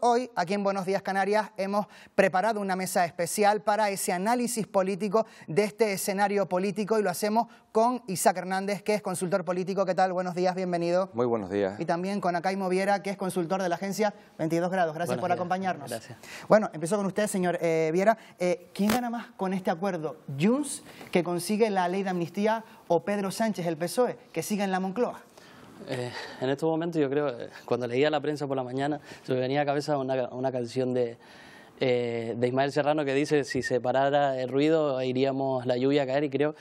Hoy, aquí en Buenos Días Canarias, hemos preparado una mesa especial para ese análisis político de este escenario político y lo hacemos con Isaac Hernández, que es consultor político. ¿Qué tal? Buenos días, bienvenido. Muy buenos días. Y también con Acay Moviera, que es consultor de la agencia 22 Grados. Gracias por acompañarnos. Gracias. Bueno, empiezo con usted, señor eh, Viera. Eh, ¿Quién gana más con este acuerdo? ¿Junts, que consigue la ley de amnistía, o Pedro Sánchez, el PSOE, que sigue en la Moncloa? Eh, en estos momentos yo creo, eh, cuando leía la prensa por la mañana, se me venía a cabeza una, una canción de, eh, de Ismael Serrano que dice, si se parara el ruido, iríamos la lluvia a caer y creo,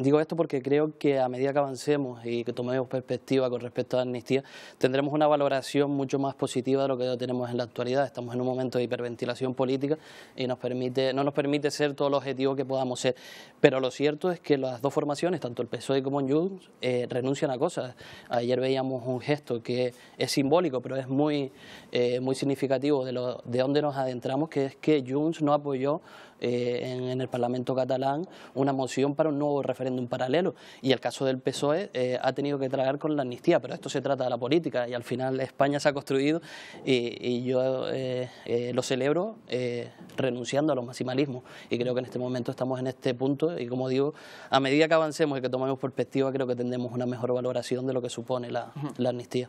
digo esto porque creo que a medida que avancemos y que tomemos perspectiva con respecto a la amnistía, tendremos una valoración mucho más positiva de lo que tenemos en la actualidad. Estamos en un momento de hiperventilación política y nos permite, no nos permite ser todo lo objetivo que podamos ser. Pero lo cierto es que las dos formaciones, tanto el PSOE como el Junts, eh, renuncian a cosas. Ayer veíamos un gesto que es simbólico, pero es muy, eh, muy significativo de, lo, de dónde nos adentramos que es que Junts no apoyó eh, en, el Parlamento catalán una moción para un nuevo referéndum paralelo. Y el caso del PSOE eh, ha tenido que tragar con la amnistía, pero esto se trata de la política y al final España se ha construido y, yo eh, lo celebro renunciando a los maximalismos. Y creo que en este momento estamos en este punto y como digo, a medida que avancemos y que tomemos perspectiva creo que tendremos una mejor valoración de lo que supone la, la amnistía.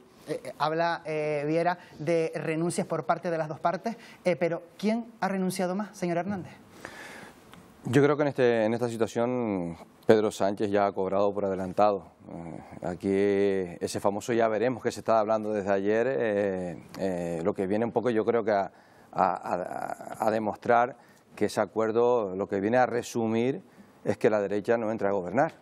habla Viera de renuncias por parte de las dos partes, pero ¿quién ha renunciado más, señor Hernández? Yo creo que en, este, en esta situación Pedro Sánchez ya ha cobrado por adelantado. Eh, aquí ese famoso ya veremos que se está hablando desde ayer, eh, eh, lo que viene un poco yo creo que a, demostrar que ese acuerdo lo que viene a resumir es que la derecha no entra a gobernar.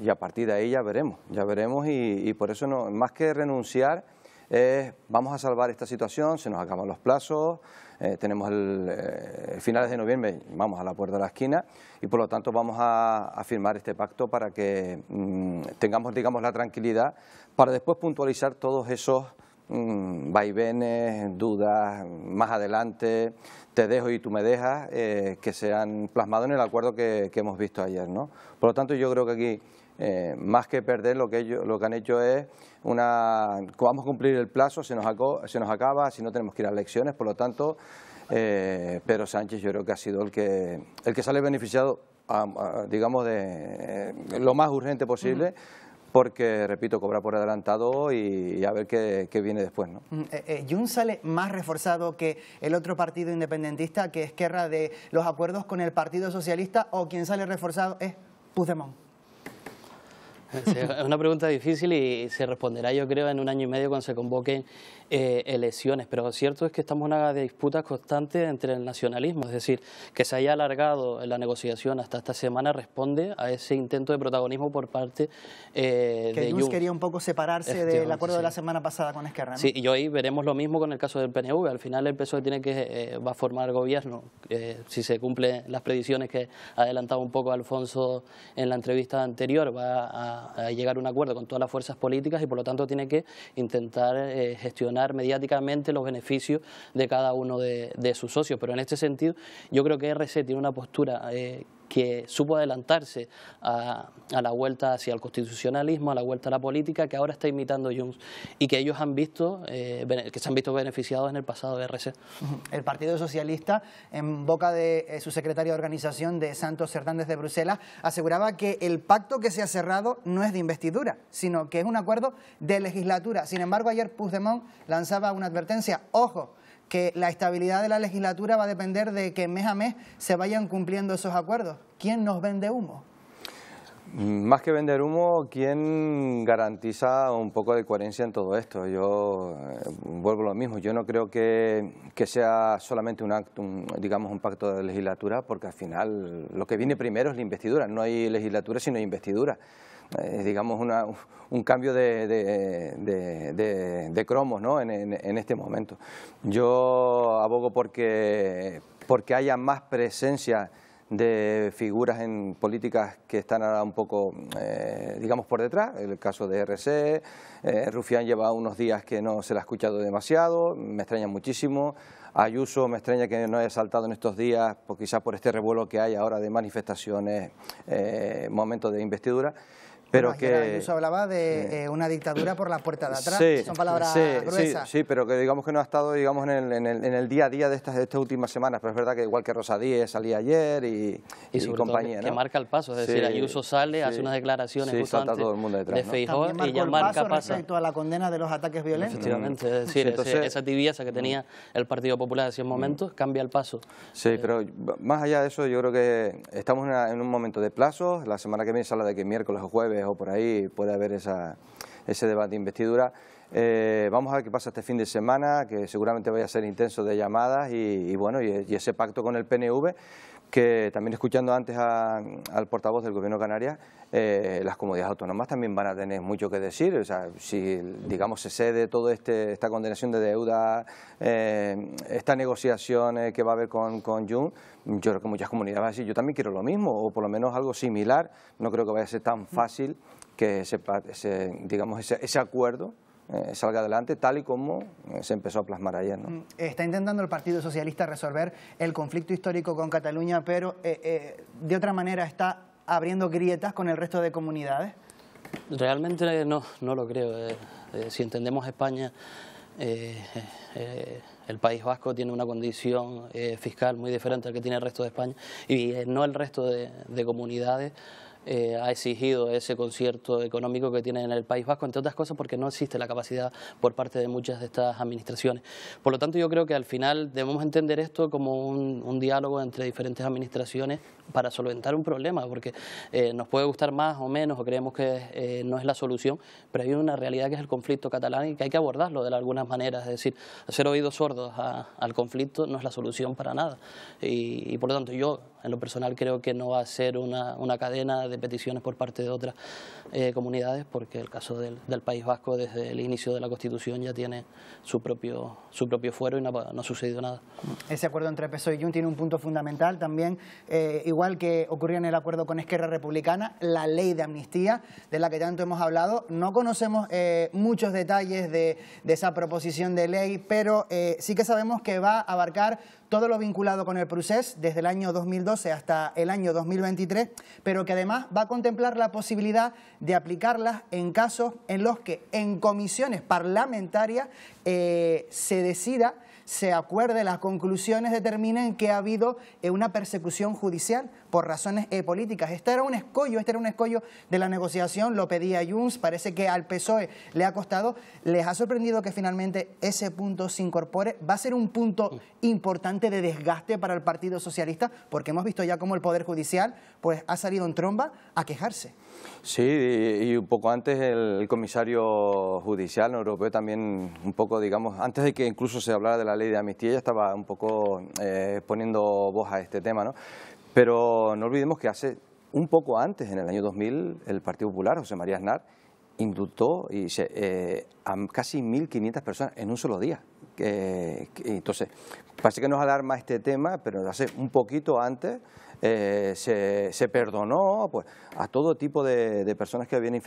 y a partir de ahí ya veremos, ya veremos y, y por eso no, más que renunciar eh, vamos a salvar esta situación, se nos acaban los plazos, eh, tenemos el, eh, finales de noviembre, vamos a la puerta de la esquina y por lo tanto vamos a, firmar este pacto para que mm, tengamos digamos, la tranquilidad para después puntualizar todos esos Mm, vaivenes, dudas, más adelante, te dejo y tú me dejas, eh, que se han plasmado en el acuerdo que, hemos visto ayer. ¿no? Por lo tanto, yo creo que aquí, eh, más que perder, lo que, ellos, lo han hecho es una... Vamos a cumplir el plazo, se nos, se nos acaba, si no tenemos que ir a elecciones, por lo tanto... Eh, pero Sánchez yo creo que ha sido el que, el que sale beneficiado, digamos, de, lo más urgente posible porque, repito, cobra por adelantado y, a ver qué, viene después. ¿no? Mm, eh, eh, sale más reforzado que el otro partido independentista, que es guerra de los acuerdos con el Partido Socialista, o quien sale reforzado es Puigdemont. Es una pregunta difícil y se responderá, yo creo, en un año y medio cuando se convoquen eh, elecciones. Pero lo cierto es que estamos en una disputa constante entre el nacionalismo. Es decir, que se haya alargado la negociación hasta esta semana responde a ese intento de protagonismo por parte eh, de Junts. quería un poco separarse del acuerdo de la semana pasada con Esquerra. Sí, y hoy veremos lo mismo con el caso del PNV. Al final el PSOE tiene que, eh, va a formar gobierno eh, si se cumplen las predicciones que adelantaba un poco Alfonso en la entrevista anterior. Va a a llegar a un acuerdo con todas las fuerzas políticas y por lo tanto tiene que intentar eh, gestionar mediáticamente los beneficios de cada uno de, sus socios. Pero en este sentido yo creo que RC tiene una postura eh, que supo adelantarse a, la vuelta hacia el constitucionalismo, a la vuelta a la política que ahora está imitando Junts y que ellos han visto, eh, que se han visto beneficiados en el pasado de RC. El Partido Socialista, en boca de eh, su secretaria de organización de Santos Hernández de Bruselas, aseguraba que el pacto que se ha cerrado no es de investidura, sino que es un acuerdo de legislatura. Sin embargo, ayer Puigdemont lanzaba una advertencia, ojo, que la estabilidad de la legislatura va a depender de que mes a mes se vayan cumpliendo esos acuerdos. ¿Quién nos vende humo? Más que vender humo, ¿quién garantiza un poco de coherencia en todo esto? Yo eh, vuelvo a lo mismo, yo no creo que, que sea solamente un acto, digamos, un pacto de legislatura, porque al final lo que viene primero es la investidura, no hay legislatura sino investidura. Eh, digamos, un cambio de, de, cromos ¿no? en, este momento. Yo abogo porque, haya más presencia de figuras en políticas que están ahora un poco, eh, digamos, por detrás. El caso de RC, eh, Rufián lleva unos días que no se le ha escuchado demasiado, me extraña muchísimo. Ayuso me extraña que no haya saltado en estos días, pues quizás por este revuelo que hay ahora de manifestaciones, momentos de investidura. Pero que... Incluso hablaba de eh, una dictadura por la puerta de atrás, son palabras sí, gruesas. Sí, pero que digamos que no ha estado digamos, en, el, día a día de estas, de estas últimas semanas, pero es verdad que igual que Rosa Díez salía ayer y, su compañía. Que marca el paso, es decir, Ayuso sale, hace unas declaraciones justo antes todo el mundo detrás, de Feijóo y ya marca paso. respecto a la condena de los ataques violentos. es decir, esa tibieza que tenía el Partido Popular hace un momentos mm. cambia el paso. Sí, eh, pero más allá de eso yo creo que estamos en, en un momento de plazos, la semana que viene se habla de que miércoles o jueves o por ahí, puede haber ese debate de investidura eh, vamos a ver qué pasa este fin de semana, que seguramente vaya a ser intenso de llamadas y, bueno, y, ese pacto con el PNV, que también escuchando antes al portavoz del Gobierno de Canarias, eh, las comunidades autónomas también van a tener mucho que decir. O sea, si, digamos, se cede toda este, esta condenación de deuda, eh, esta negociación eh, que va a haber con, Jun, yo creo que muchas comunidades van a decir, yo también quiero lo mismo, o por lo menos algo similar. No creo que vaya a ser tan fácil que digamos, ese acuerdo eh, salga adelante tal y como eh, se empezó a plasmar ayer. ¿no? Mm, está intentando el Partido Socialista resolver el conflicto histórico con Cataluña, pero eh, de otra manera está abriendo grietas con el resto de comunidades. Realmente no, lo creo. si entendemos España, el País Vasco tiene una condición fiscal muy diferente al que tiene el resto de España y no el resto de comunidades. Eh, ha exigido ese concierto económico que tiene en el País Vasco, entre otras cosas porque no existe la capacidad por parte de muchas de estas administraciones. Por lo tanto, yo creo que al final debemos entender esto como un, diálogo entre diferentes administraciones para solventar un problema, porque eh, nos puede gustar más o menos o creemos que eh, no es la solución, pero hay una realidad que es el conflicto catalán y que hay que abordarlo de algunas maneras, es decir, hacer oídos sordos al conflicto no es la solución para nada. y por lo tanto, yo en lo personal creo que no va a ser una, cadena de peticiones por parte de otras eh, comunidades, porque el caso del, del, País Vasco desde el inicio de la Constitución ya tiene su propio, fuero y no, ha sucedido nada. Ese acuerdo entre PSOE y Jun tiene un punto fundamental también, eh, igual que ocurrió en el acuerdo con Esquerra Republicana, la ley de amnistía de la que tanto hemos hablado. No conocemos eh, muchos detalles de, de, esa proposición de ley, pero sí que sabemos que va a abarcar todo lo vinculado con el PRUSES, desde el año 2012 hasta el año 2023, pero que además va a contemplar la posibilidad de aplicarlas en casos en los que en comisiones parlamentarias eh, se decida se acuerde, las conclusiones determinen que ha habido eh, una persecución judicial por razones eh, políticas. Este era un escollo, este era un escollo de la negociación, lo pedía Junts, parece que al PSOE le ha costado, les ha sorprendido que finalmente ese punto se incorpore, va a ser un punto importante de desgaste para el Partido Socialista, porque hemos visto ya cómo el Poder Judicial pues, ha salido en tromba a quejarse. Sí, y un poco antes el comisario judicial europeo también, un poco, digamos, antes de que incluso se hablara de la ley de amnistía, ya estaba un poco eh, poniendo voz a este tema, ¿no? Pero no olvidemos que hace un poco antes, en el año 2000, el Partido Popular, José María Aznar, inductó y se, eh, a casi 1.500 personas en un solo día. entonces, parece que nos alarma este tema, pero hace un poquito antes eh, se, perdonó pues, a todo tipo de, personas que habían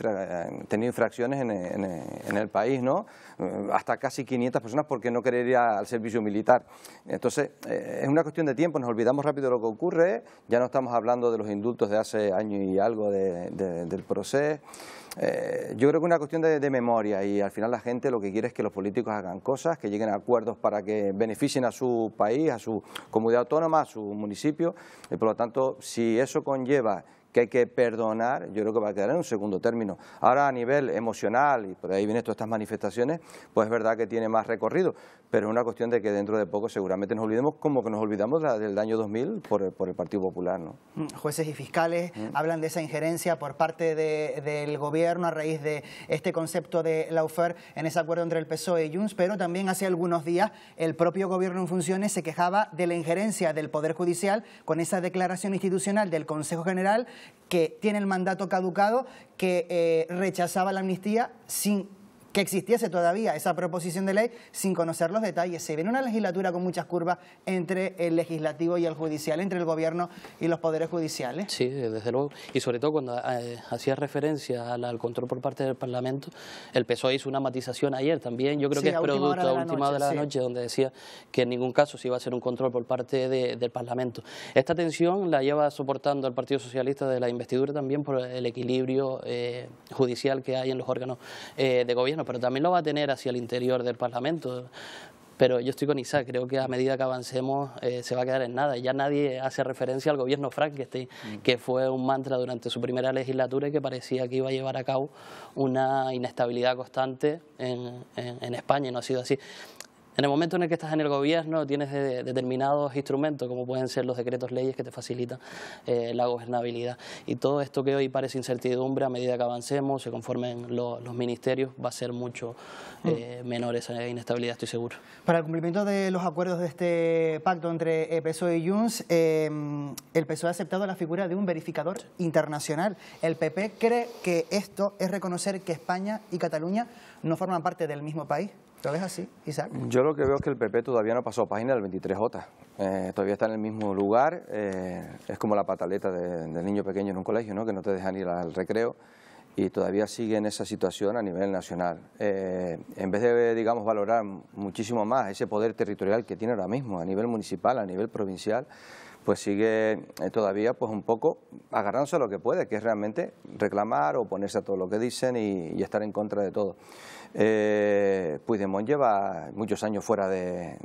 tenido infracciones en, el país, ¿no? Eh, hasta casi 500 personas porque no querían ir al servicio militar. Entonces, eh, es una cuestión de tiempo, nos olvidamos rápido de lo que ocurre, ya no estamos hablando de los indultos de hace año y algo del proceso. yo creo que es una cuestión de, memoria y al final la gente lo que quiere es que los políticos hagan cosas, que lleguen a acuerdos para que beneficien a su país, a su comunidad autónoma, a su municipio, ...por tanto, si eso conlleva que hay que perdonar, yo creo que va a quedar en un segundo término. Ahora a nivel emocional, y por ahí vienen todas estas manifestaciones, pues es verdad que tiene más recorrido pero es una cuestión de que dentro de poco seguramente nos olvidemos como que nos olvidamos del año 2000 por el, por el Partido Popular. ¿no? Mm, jueces y fiscales hablan de esa injerencia por parte del gobierno a raíz de este concepto de UFER en ese acuerdo entre el PSOE y Junts, pero también hace algunos días el propio gobierno en funciones se quejaba de la injerencia del Poder Judicial con esa declaración institucional del Consejo General que tiene el mandato caducado, que eh, rechazaba la amnistía sin que existiese todavía esa proposición de ley sin conocer los detalles. Se en una legislatura con muchas curvas entre el legislativo y el judicial, entre el gobierno y los poderes judiciales. Sí, desde luego. Y sobre todo cuando eh, hacía referencia al, control por parte del Parlamento, el PSOE hizo una matización ayer también. Yo creo que es producto última de la, última noche, de la noche, donde decía que en ningún caso se iba a hacer un control por parte del Parlamento. Esta tensión la lleva soportando el Partido Socialista de la investidura también por el equilibrio eh, judicial que hay en los órganos eh, de gobierno pero también lo va a tener hacia el interior del Parlamento. Pero yo estoy con Isaac, creo que a medida que avancemos eh, se va a quedar en nada. Ya nadie hace referencia al gobierno Frankenstein, mm. que fue un mantra durante su primera legislatura y que parecía que iba a llevar a cabo una inestabilidad constante en, en España, y no ha sido así. En el momento en el que estás en el gobierno tienes determinados instrumentos, como pueden ser los decretos leyes que te facilitan eh, la gobernabilidad. Y todo esto que hoy parece incertidumbre, a medida que avancemos, se conformen los ministerios, va a ser mucho mm. eh, menor esa inestabilidad, estoy seguro. Para el cumplimiento de los acuerdos de este pacto entre PSOE y Junts, em, el PSOE ha aceptado la figura de un verificador internacional. El PP cree que esto es reconocer que España y Cataluña no forman parte del mismo país. ¿Lo así, Isaac? Yo lo que veo es que el PP todavía no pasó página del 23J. Eh, todavía está en el mismo lugar. Eh, es como la pataleta de, del niño pequeño en un colegio, ¿no? que no te dejan ir al recreo. Y todavía sigue en esa situación a nivel nacional. Eh, en vez de, digamos, valorar muchísimo más ese poder territorial que tiene ahora mismo a nivel municipal, a nivel provincial, pues sigue eh, todavía pues un poco agarrándose a lo que puede, que es realmente reclamar o ponerse a todo lo que dicen y, estar en contra de todo. Eh, Puigdemont lleva muchos años fuera de,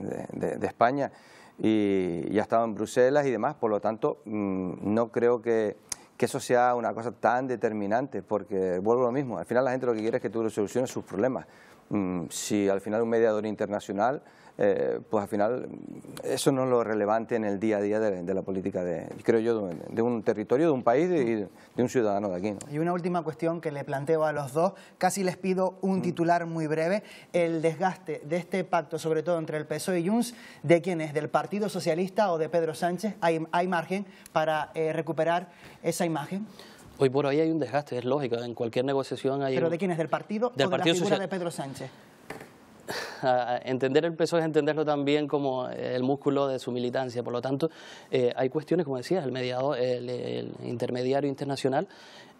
España y, ya ha estado en Bruselas y demás, por lo tanto mm, no creo que, que eso sea una cosa tan determinante, porque vuelvo a lo mismo, al final la gente lo que quiere es que tú soluciones sus problemas, Mm, si al final un mediador internacional, eh, pues al final eso no es lo relevante en el día a día de, la política, de, creo yo, de, un territorio, de un país y de, un ciudadano de aquí. Y una última cuestión que le planteo a los dos, casi les pido un mm. titular muy breve, el desgaste de este pacto, sobre todo entre el PSOE y Junts, ¿de quién ¿Del Partido Socialista o de Pedro Sánchez? ¿Hay, margen para eh, recuperar esa imagen? Hoy por hoy hay un desgaste, es lógico, en cualquier negociación hay... ¿Pero de quién es? ¿Del partido del partido de la de Pedro Sánchez? entender el PSOE es entenderlo también como eh, el músculo de su militancia. Por lo tanto, eh, hay cuestiones, como decías, el mediador, el, intermediario internacional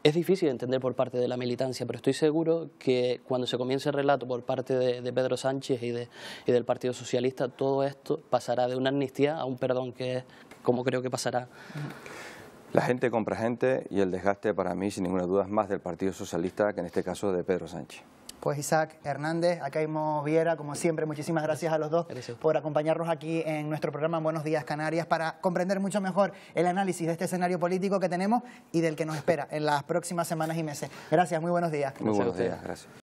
es difícil entender por parte de la militancia, pero estoy seguro que cuando se comience el relato por parte de, Pedro Sánchez y, y del Partido Socialista, todo esto pasará de una amnistía a un perdón, que es como creo que pasará. Mm. La gente compra gente y el desgaste para mí, sin ninguna duda, es más del Partido Socialista que en este caso de Pedro Sánchez. Pues Isaac Hernández, acá Viera, como siempre, muchísimas gracias a los dos por acompañarnos aquí en nuestro programa Buenos Días Canarias para comprender mucho mejor el análisis de este escenario político que tenemos y del que nos espera en las próximas semanas y meses. Gracias, muy buenos días. Muy buenos días, gracias.